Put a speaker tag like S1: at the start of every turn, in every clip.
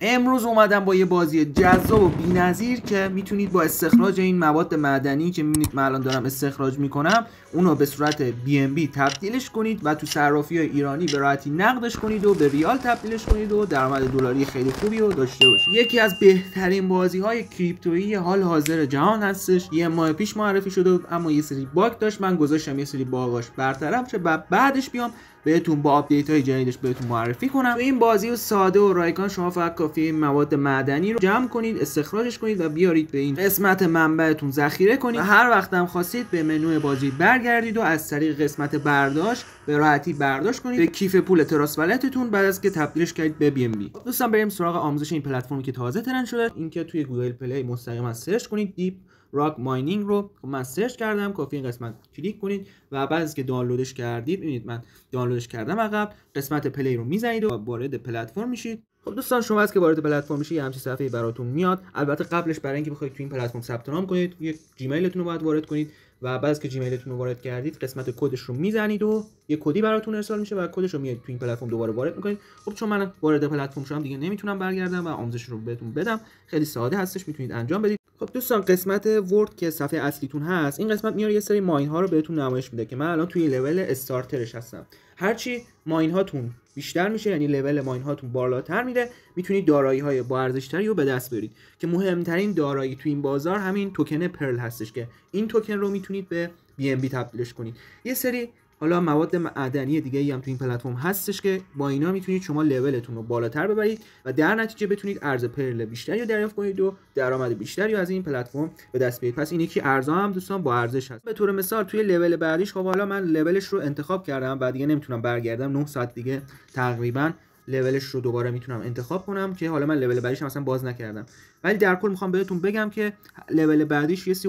S1: امروز اومدم با یه بازی جذاب و بی‌نظیر که میتونید با استخراج این مواد معدنی که میبینید من الان دارم استخراج میکنم اونو به صورت بی ام بی تبدیلش کنید و تو صرافی ایرانی به راحتی نقدش کنید و به ریال تبدیلش کنید و درآمد دلاری خیلی خوبی رو داشته باشید یکی از بهترین بازی های کریپتویی حال حاضر جهان هستش یه ماه پیش معرفی شده اما یه سری باگ داشت من گذاشتم یه سری باگاش برطرف شه بعدش بیام بهتون با آپدیت های جدیدش بهتون معرفی کنم تو این بازی و ساده و رایگان شما فقط کافیه مواد معدنی رو جمع کنید استخراجش کنید و بیارید به این قسمت منبعتون ذخیره کنید و هر وقت هم خواستید به منوی بازی برگردید و از طریق قسمت برداشت به راحتی برداشت کنید به کیف پول تراس بعد از که تبدیلش کردید به بی ام بی دوستان بریم سراغ آموزش این پلتفرمی که تازه ترند شده اینکه توی گوگل پلی مستقیما سرچ کنید دیپ راک ماینینگ رو من سرچ کردم کافی این قسمت کلیک کنید و بعد از که دانلودش کردید ببینید من دانلودش کردم عقب قسمت پلی رو میزنید و وارد پلتفرم میشید خب دوستان شما از که وارد پلتفرم میشید همچین صفحه براتون میاد البته قبلش برای اینکه بخواید تو این پلتفرم ثبت نام کنید یک جیمیلتون رو باید وارد کنید و بعد از که جیمیلتون رو وارد کردید قسمت کدش رو میزنید و یه کدی براتون ارسال میشه و کدش رو میاد تو این پلتفرم دوباره وارد میکنید خب چون من وارد پلتفرم شدم دیگه نمیتونم برگردم و آموزش رو بهتون بدم خیلی ساده هستش میتونید انجام بدید خب دوستان قسمت ورد که صفحه اصلیتون هست این قسمت میاره یه سری ماین ها رو بهتون نمایش میده که من الان توی لول استارترش هستم هرچی ماین هاتون بیشتر میشه یعنی لول ماین هاتون بالاتر میره میتونید دارایی های با ارزشتری رو به دست برید که مهمترین دارایی تو این بازار همین توکن پرل هستش که این توکن رو میتونید به BNB تبدیلش کنید یه سری حالا مواد معدنی دیگه ای هم تو این پلتفرم هستش که با اینا میتونید شما لولتون رو بالاتر ببرید و در نتیجه بتونید ارز پرل بیشتری رو دریافت کنید و درآمد بیشتری از این پلتفرم به دست بیارید پس این یکی ارزا هم دوستان با ارزش هست به طور مثال توی لول بعدیش خب حالا من لولش رو انتخاب کردم و دیگه نمیتونم برگردم 9 ساعت دیگه تقریبا لولش رو دوباره میتونم انتخاب کنم که حالا من لول بعدیش اصلا باز نکردم ولی در کل میخوام بهتون بگم که لول بعدیش یه سی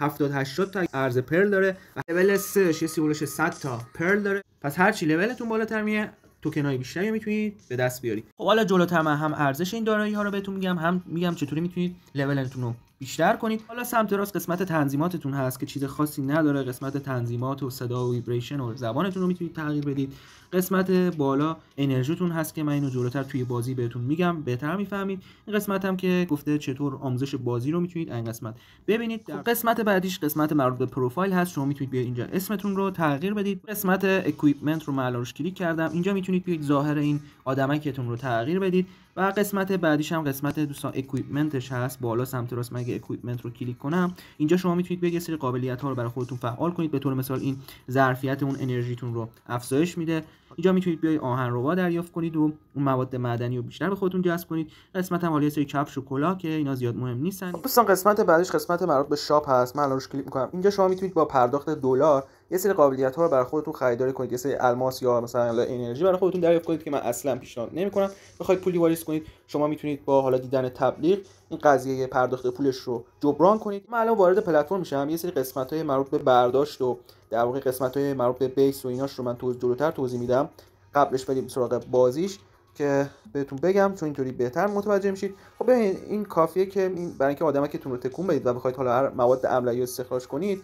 S1: 70 80 تا ارز پرل داره و لول 3 یه سیمولش 100 تا پرل داره پس هر چی لولتون بالاتر میه توکنای بیشتری میتونید به دست بیارید خب حالا جلوتر من هم ارزش این دارایی ها رو بهتون میگم هم میگم چطوری میتونید لولتون رو بیشتر کنید حالا سمت راست قسمت تنظیماتتون هست که چیز خاصی نداره قسمت تنظیمات و صدا و ویبریشن و زبانتون رو میتونید تغییر بدید قسمت بالا انرژیتون هست که من اینو جلوتر توی بازی بهتون میگم بهتر میفهمید این قسمت هم که گفته چطور آموزش بازی رو میتونید این قسمت ببینید قسمت بعدیش قسمت مربوط به پروفایل هست شما میتونید بیاید اینجا اسمتون رو تغییر بدید قسمت اکویپمنت رو معلارش کلیک کردم اینجا میتونید بیاید ظاهر این آدمکتون رو تغییر بدید و قسمت بعدیش هم قسمت دوستان اکویپمنتش هست بالا سمت راست مگه اکویپمنت رو کلیک کنم اینجا شما میتونید یه سری قابلیت ها رو برای خودتون فعال کنید به طور مثال این ظرفیت اون انرژیتون رو افزایش میده اینجا میتونید بیای آهن روا دریافت کنید و اون مواد معدنی رو بیشتر به خودتون جذب کنید قسمت هم حالا سری کفش و که اینا زیاد مهم نیستن دوستان قسمت بعدیش قسمت مربوط به شاپ هست من الان روش کلیک میکنم اینجا شما میتونید با پرداخت دلار یه سری قابلیت ها رو برای خودتون خریداری کنید یه سری الماس یا مثلا انرژی برای خودتون دریافت کنید که من اصلا پیشنهاد نمیکنم بخواید پولی واریز کنید شما میتونید با حالا دیدن تبلیغ این قضیه پرداخت پولش رو جبران کنید من الان وارد پلتفرم میشم یه سری قسمت های مربوط به برداشت و در واقع قسمت های مربوط به بیس و ایناش رو من توضیح جلوتر توضیح میدم قبلش بریم سراغ بازیش که بهتون بگم چون اینطوری بهتر متوجه میشید خب ببین این کافیه که این برای اینکه آدمکتون رو تکون بدید و بخواید حالا هر مواد املایی استخراج کنید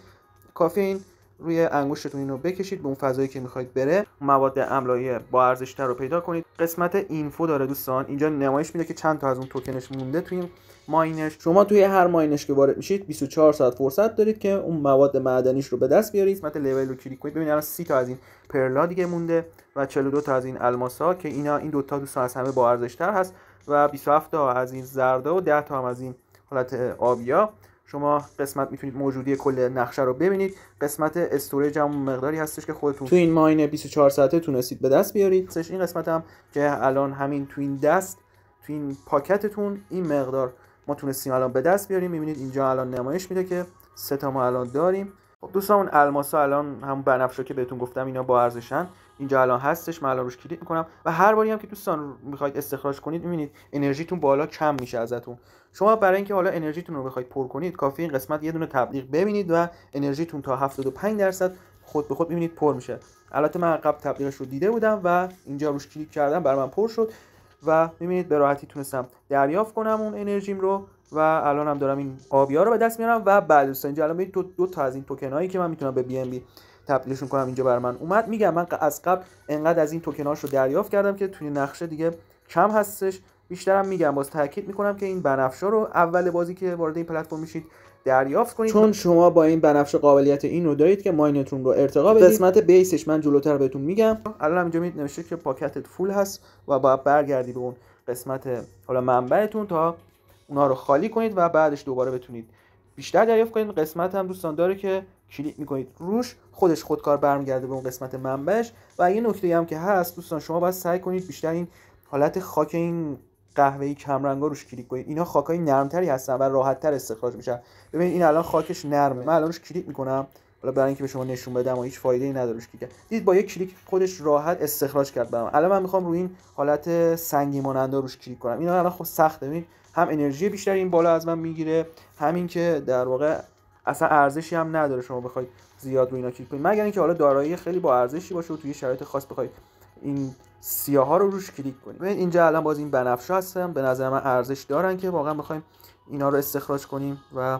S1: کافیه این روی انگشتتون اینو بکشید به اون فضایی که میخواید بره مواد املایی با ارزشتر رو پیدا کنید قسمت اینفو داره دوستان اینجا نمایش میده که چند تا از اون توکنش مونده توی ماینش شما توی هر ماینش که وارد میشید 24 ساعت فرصت دارید که اون مواد معدنیش رو به دست بیارید قسمت لول رو کلیک کنید ببینید الان 30 تا از این پرلا دیگه مونده و 42 تا از این الماسا که اینا این دوتا دوستان از همه با ارزشتر هست و 27 تا از این زرده و 10 تا هم از این حالت آبیا شما قسمت میتونید موجودی کل نقشه رو ببینید قسمت استوریج هم مقداری هستش که خودتون تو این ماین 24 ساعته تونستید به دست بیارید این قسمت هم که الان همین تو این دست تو این پاکتتون این مقدار ما تونستیم الان به دست بیاریم میبینید اینجا الان نمایش میده که سه تا ما الان داریم خب دوستان الماسا الان همون بنفشا که بهتون گفتم اینا با ارزشن اینجا الان هستش من الان روش کلیک میکنم و هر باری هم که دوستان میخواید استخراج کنید میبینید انرژیتون بالا کم میشه ازتون شما برای اینکه حالا انرژیتون رو بخواید پر کنید کافی این قسمت یه دونه تبلیغ ببینید و انرژیتون تا 75 درصد خود به خود میبینید پر میشه البته من قبل تبلیغش رو دیده بودم و اینجا روش کلیک کردم برای من پر شد و میبینید به راحتی تونستم دریافت کنم اون انرژیم رو و الان هم دارم این آبیا رو به دست میارم و بعد اینجا الان دو, دو تا از این توکن هایی که من میتونم به بی تبدیلش کنم اینجا بر من اومد میگم من از قبل انقدر از این توکن رو دریافت کردم که توی نقشه دیگه کم هستش بیشترم میگم باز تاکید میکنم که این بنفشا رو اول بازی که وارد این پلتفرم میشید دریافت کنید چون شما با این بنفش قابلیت این رو دارید که ماینتون رو ارتقا بدید قسمت بیسش من جلوتر بهتون میگم الان اینجا می نوشته که پاکتت فول هست و باید برگردی به اون قسمت حالا منبعتون تا اونا رو خالی کنید و بعدش دوباره بتونید بیشتر دریافت کنید قسمت هم دوستان داره که کلیک میکنید روش خودش خودکار برمیگرده به اون قسمت منبعش و یه نکته هم که هست دوستان شما باید سعی کنید بیشتر این حالت خاک این قهوه‌ای کمرنگا روش کلیک کنید اینا خاکای نرمتری هستن و راحتتر استخراج میشن ببین این الان خاکش نرمه من الان کلیک میکنم حالا برای اینکه به شما نشون بدم و هیچ فایده ای روش که دید با یک کلیک خودش راحت استخراج کرد برام الان من میخوام روی این حالت سنگی ماننده روش کلیک کنم اینا الان خب سخته ببین هم انرژی بیشتری این بالا از من میگیره همین که در واقع اصلا ارزشی هم نداره شما بخواید زیاد رو اینا کلیک کنید مگر اینکه حالا دارایی خیلی با ارزشی باشه و توی شرایط خاص بخواید این سیاه ها رو روش کلیک کنید ببین اینجا الان باز این بنفشه هستن به نظر من ارزش دارن که واقعا بخوایم اینا رو استخراج کنیم و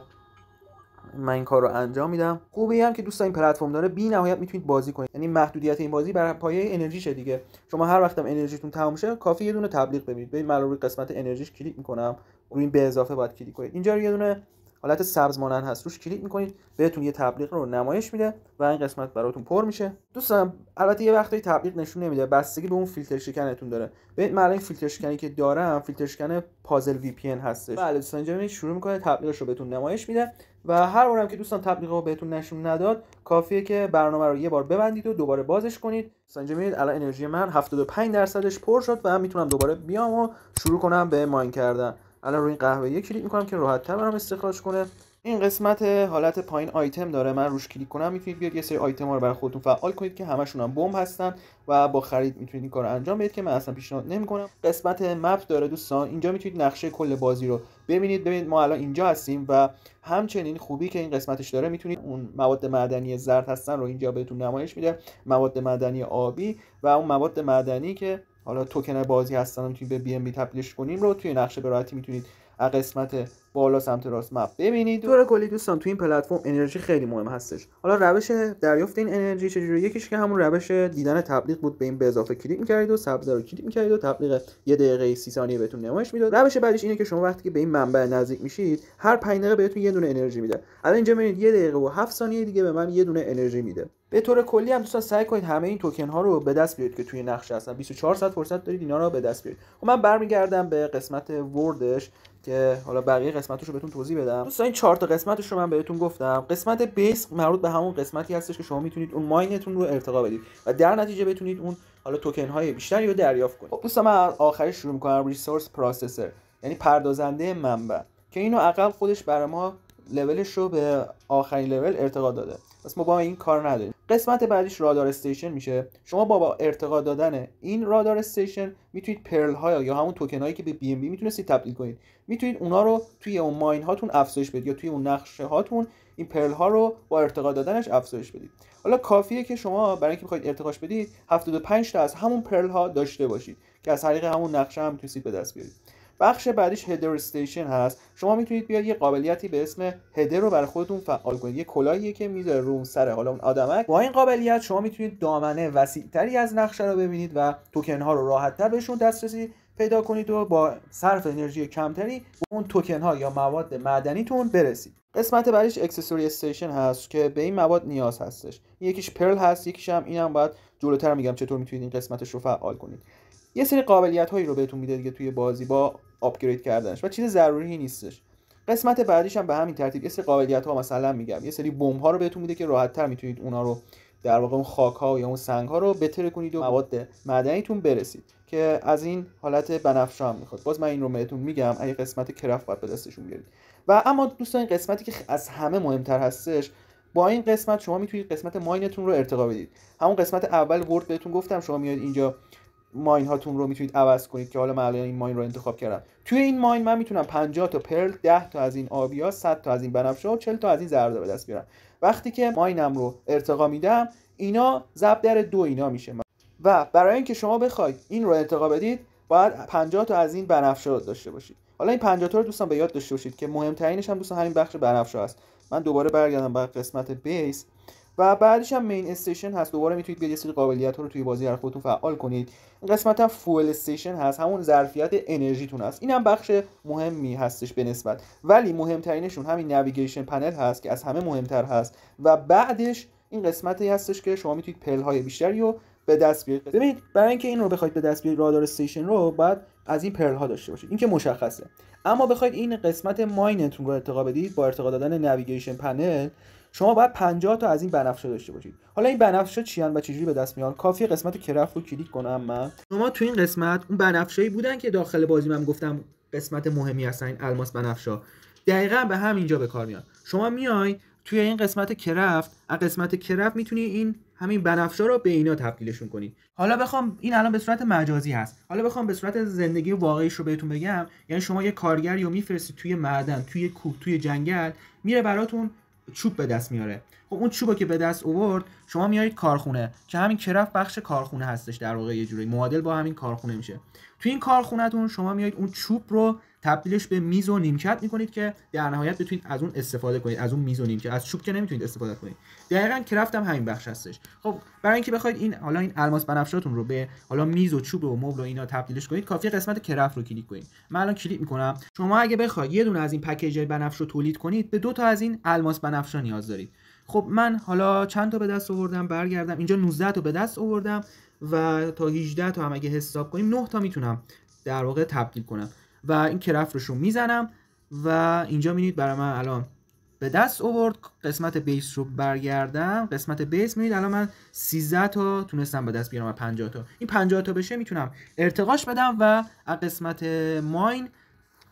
S1: من این کار رو انجام میدم خوبی هم که دوستان این پلتفرم داره بی نهایت میتونید بازی کنید یعنی محدودیت این بازی بر پایه انرژیشه دیگه شما هر وقتم انرژیتون تمام شه کافی یه دونه تبلیغ ببینید ببین من روی قسمت انرژیش کلیک میکنم روی این به اضافه باید کلیک کنید اینجا رو یه دونه حالت سبز مانند هست روش کلیک میکنید بهتون یه تبلیغ رو نمایش میده و این قسمت براتون پر میشه دوستان البته یه وقتی تبلیغ نشون نمیده بستگی به اون فیلتر شکنتون داره ببین من این فیلتر شکنی که دارم فیلتر شکن پازل وی پی ان هستش بله دوستان اینجا شروع میکنه تبلیغش رو بهتون نمایش میده و هر بارم که دوستان تبلیغ رو بهتون نشون نداد کافیه که برنامه رو یه بار ببندید و دوباره بازش کنید دوستان اینجا الان انرژی من 75 درصدش پر شد و من میتونم دوباره بیام و شروع کنم به ماین کردن الان روی این قهوه یه کلیک میکنم که راحت تر برام استخراج کنه این قسمت حالت پایین آیتم داره من روش کلیک کنم میتونید بیاد یه سری آیتم ها رو برای خودتون فعال کنید که همشون هم بمب هستن و با خرید میتونید این کار رو انجام بدید که من اصلا پیشنهاد نمیکنم قسمت مپ داره دوستان اینجا میتونید نقشه کل بازی رو ببینید ببینید ما الان اینجا هستیم و همچنین خوبی که این قسمتش داره میتونید اون مواد معدنی زرد هستن رو اینجا بهتون نمایش میده مواد معدنی آبی و اون مواد معدنی که حالا توکن بازی هستن توی به بی ام بی تبدیلش کنیم رو توی نقشه به راحتی میتونید از قسمت بالا سمت راست مپ ببینید دور کلی دوستان تو این پلتفرم انرژی خیلی مهم هستش حالا روش دریافت این انرژی چجوری یکیش که همون روش دیدن تبلیغ بود به این به اضافه کلیک می‌کردید و سبز رو کلیک می‌کردید و تبلیغ یه دقیقه 30 ثانیه بهتون نمایش میداد روش بعدش اینه که شما وقتی که به این منبع نزدیک میشید هر 5 دقیقه بهتون یه دونه انرژی میده الان اینجا ببینید یه دقیقه و 7 ثانیه دیگه به من یه دونه انرژی میده به طور کلی هم دوستان سعی کنید همه این توکن ها رو به دست بیارید که توی نقشه هستن 24 ساعت فرصت دارید اینا رو به دست بیارید خب من برمیگردم به قسمت وردش که حالا بقیه قسمتش رو بهتون توضیح بدم دوستان این چهار تا قسمتش رو من بهتون گفتم قسمت بیس مربوط به همون قسمتی هستش که شما میتونید اون ماینتون رو ارتقا بدید و در نتیجه بتونید اون حالا توکن های بیشتری رو دریافت کنید خب دوستان من آخرش شروع میکنم ریسورس یعنی پردازنده منبع که اینو عقب خودش برای ما لولش رو به آخرین لول ارتقا داده پس ما با این کار نداریم قسمت بعدیش رادار استیشن میشه شما با, با ارتقا دادن این رادار استیشن میتونید پرل ها یا همون توکن هایی که به بی ام بی میتونستید تبدیل کنید میتونید اونا رو توی اون ماین هاتون افزایش بدید یا توی اون نقشه هاتون این پرل ها رو با ارتقا دادنش افزایش بدید حالا کافیه که شما برای اینکه بخواید ارتقاش بدید 75 تا از همون پرل ها داشته باشید که از طریق همون نقشه هم میتونید به دست بیارید بخش بعدیش هدر استیشن هست شما میتونید بیاید یه قابلیتی به اسم هدر رو برای خودتون فعال کنید یه کلاهیه که میذاره رو سر حالا اون آدمک با این قابلیت شما میتونید دامنه وسیعتری از نقشه رو ببینید و توکن ها رو راحت تر بهشون دسترسی پیدا کنید و با صرف انرژی کمتری به اون توکن ها یا مواد تون برسید قسمت بعدیش اکسسوری استیشن هست که به این مواد نیاز هستش یکیش پرل هست یکیش هم اینم باید جلوتر میگم چطور میتونید این قسمتش رو فعال کنید یه سری قابلیت هایی رو بهتون میده دیگه توی بازی با آپگرید کردنش و چیز ضروری نیستش قسمت بعدیش هم به همین ترتیب یه سری قابلیت ها مثلا میگم یه سری بمب ها رو بهتون میده که راحت تر میتونید اونا رو در واقع اون خاک ها یا اون سنگ ها رو بتره کنید و مواد معدنیتون برسید که از این حالت بنفش هم میخواد باز من این رو بهتون میگم اگه قسمت کرافت باید به دستشون بیارید و اما دوستان این قسمتی که از همه مهمتر هستش با این قسمت شما میتونید قسمت ماینتون رو ارتقا بدید همون قسمت اول ورد بهتون گفتم شما میاد اینجا ماین هاتون رو میتونید عوض کنید که حالا من الان این ماین رو انتخاب کردم توی این ماین من میتونم 50 تا پرل 10 تا از این آبیا 100 تا از این بنفشه و 40 تا از این زرد به دست بیارم وقتی که ماینم رو ارتقا میدم اینا ضرب در دو اینا میشه و برای اینکه شما بخواید این رو ارتقا بدید باید 50 تا از این بنفشه رو داشته باشید حالا این 50 تا رو دوستان به یاد داشته باشید که مهمترینش هم دوستان همین بخش بنفشه است من دوباره برگردم به قسمت بیس و بعدش هم مین استیشن هست دوباره میتونید بیاید یه سری قابلیت ها رو توی بازی هر خودتون فعال کنید قسمت هم فول استیشن هست همون ظرفیت انرژیتون هست این هم بخش مهمی هستش به نسبت ولی مهمترینشون همین نویگیشن پنل هست که از همه مهمتر هست و بعدش این قسمتی هستش که شما میتونید پل های بیشتری رو به دست بیارید ببینید برای اینکه این رو بخواید به دست بیارید رادار استیشن رو باید از این پرل ها داشته باشید این که مشخصه اما بخواید این قسمت ماینتون رو ارتقا بدید با ارتقا دادن نویگیشن پنل شما باید 50 تا از این بنفشه داشته باشید حالا این بنفشه چیان و چجوری به دست میان کافی قسمت کرافت رو کلیک کنم من شما تو این قسمت اون بنفشه‌ای بودن که داخل بازی من گفتم قسمت مهمی هستن این الماس بنفشا دقیقا به همینجا به کار میان شما میای توی این قسمت کرفت از قسمت کرفت میتونی این همین بنفشا رو به اینا تبدیلشون کنید حالا بخوام این الان به صورت مجازی هست حالا بخوام به صورت زندگی واقعیش رو بهتون بگم یعنی شما یه کارگری رو میفرستید توی معدن توی کوه توی جنگل میره براتون چوب به دست میاره خب اون چوبو که به دست آورد شما میارید کارخونه که همین کرف بخش کارخونه هستش در واقع یه جوری معادل با همین کارخونه میشه توی این تون شما میایید اون چوب رو تبدیلش به میز و نیمکت میکنید که در نهایت بتونید از اون استفاده کنید از اون میز و نیمکت از چوب که نمیتونید استفاده کنید دقیقا کرافت هم همین بخش هستش خب برای اینکه بخواید این حالا این الماس بنفشاتون رو به حالا میز و چوب و مبل و اینا تبدیلش کنید کافی قسمت کرافت رو کلیک کنید من الان کلیک میکنم شما اگه بخواید یه دونه از این پکیج بنفش رو تولید کنید به دو تا از این الماس بنفشا نیاز دارید خب من حالا چند تا به دست آوردم برگردم اینجا 19 تا به دست آوردم و تا 18 تا هم اگه حساب کنیم 9 تا میتونم در واقع تبدیل کنم و این کرف رو میزنم و اینجا میبینید برای من الان به دست آورد قسمت بیس رو برگردم قسمت بیس میبینید الان من 13 تا تونستم به دست بیارم و 50 تا این 50 تا بشه میتونم ارتقاش بدم و از قسمت ماین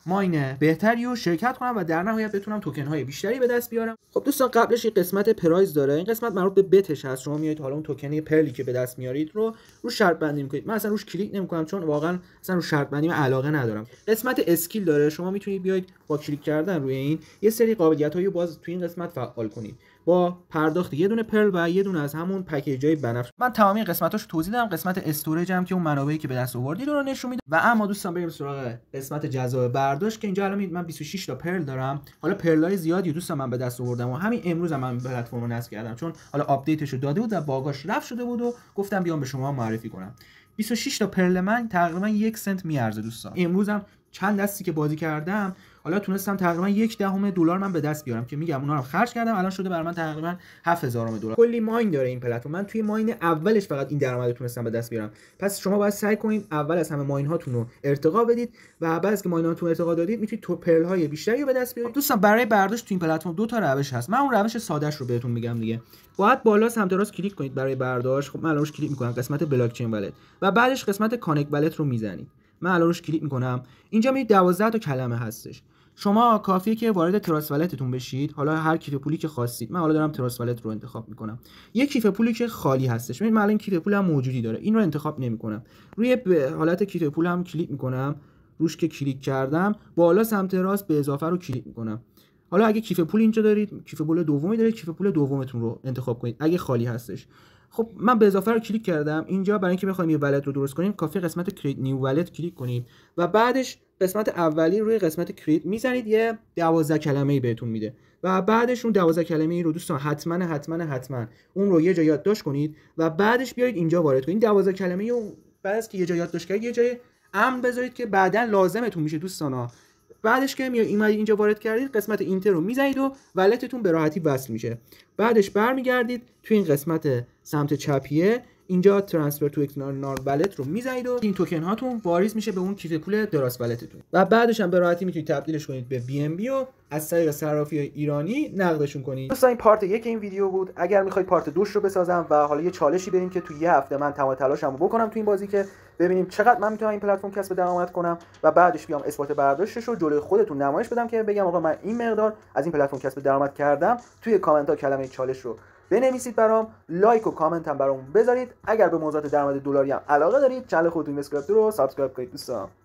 S1: ماینه بهتری رو شرکت کنم و در نهایت بتونم توکن های بیشتری به دست بیارم خب دوستان قبلش یه قسمت پرایز داره این قسمت مربوط به بتش هست شما میایید حالا اون توکن پرلی که به دست میارید رو رو شرط بندی میکنید من اصلا روش کلیک نمیکنم چون واقعا اصلا رو شرط بندی من علاقه ندارم قسمت اسکیل داره شما میتونید بیاید با کلیک کردن روی این یه سری قابلیت هایی باز تو این قسمت فعال کنید با پرداخت یه دونه پرل و یه دونه از همون پکیج های بنفش من تمامی قسمتاش توضیح دادم قسمت استوریج هم که اون منابعی که به دست آوردید رو نشون میده و اما دوستان بریم سراغ قسمت جذاب برداشت که اینجا الان من 26 تا پرل دارم حالا پرلای زیادی دوستان من به دست آوردم و همین امروز هم من پلتفرم رو نصب کردم چون حالا آپدیتش رو داده بود و باگاش رفت شده بود و گفتم بیام به شما معرفی کنم 26 تا پرل من تقریبا یک سنت میارزه دوستان امروز هم چند دستی که بازی کردم حالا تونستم تقریبا یک دهم دلار من به دست بیارم که میگم اونا رو خرج کردم الان شده بر من تقریبا 7000 دلار کلی ماین داره این پلتفرم من توی ماین اولش فقط این درآمد تونستم به دست بیارم پس شما باید سعی کنید اول از همه ماین هاتون رو ارتقا بدید و بعد از که ماین هاتون ارتقا دادید میتونید تو پرل های بیشتری رو به دست بیارید خب دوستان برای برداشت تو این پلتفرم دو تا روش هست من اون روش سادهش رو بهتون میگم دیگه باید بالا سمت راست کلیک کنید برای برداشت خب من الان روش کلیک میکنم قسمت بلاک چین ولت و بعدش قسمت کانکت ولت رو میزنید من الان روش کلیک میکنم اینجا می 12 تا کلمه هستش شما کافیه که وارد تراس ولتتون بشید حالا هر کیف پولی که خواستید من حالا دارم تراس ولت رو انتخاب میکنم یک کیف پولی که خالی هستش من الان کیف پولم موجودی داره این رو انتخاب نمیکنم روی حالت کیف پولم کلیک میکنم روش که کلیک کردم بالا سمت راست به اضافه رو کلیک میکنم حالا اگه کیف پول اینجا دارید کیف پول دومی دارید کیف پول دومتون رو انتخاب کنید اگه خالی هستش خب من به اضافه رو کلیک کردم اینجا برای اینکه بخوایم یه ولت رو درست کنیم کافی قسمت کریت نیو ولت کلیک کنیم و بعدش قسمت اولی روی قسمت کرید میزنید یه دوازده کلمه ای بهتون میده و بعدش اون دوازده کلمه ای رو دوستان حتما حتما حتما اون رو یه جا یادداشت کنید و بعدش بیایید اینجا وارد کنید این دوازده کلمه رو بعد که یه جا یادداشت کردید یه جای امن بذارید که بعدا لازمتون میشه دوستان بعدش که میای ایمیل اینجا وارد کردید قسمت اینتر رو میزنید و ولتتون به راحتی وصل میشه بعدش برمیگردید تو این قسمت سمت چپیه اینجا ترانسفر تو اکتنار نار رو میزنید و این توکن هاتون واریز میشه به اون کیف پول دراس ولتتون و بعدش هم به راحتی میتونید تبدیلش کنید به بی ام بی و از طریق صرافی ایرانی نقدشون کنید دوستان این پارت یک این ویدیو بود اگر میخواید پارت دوش رو بسازم و حالا یه چالشی بریم که تو یه هفته من تمام رو بکنم تو این بازی که ببینیم چقدر من میتونم این پلتفرم کسب درآمد کنم و بعدش بیام اثبات برداشتش رو جلوی خودتون نمایش بدم که بگم آقا من این مقدار از این پلتفرم کسب درآمد کردم توی کامنت ها کلمه چالش رو بنویسید برام لایک و کامنت هم برام بذارید اگر به موضوعات درآمد دلاری هم علاقه دارید چنل خودتون رو سابسکرایب کنید دوستان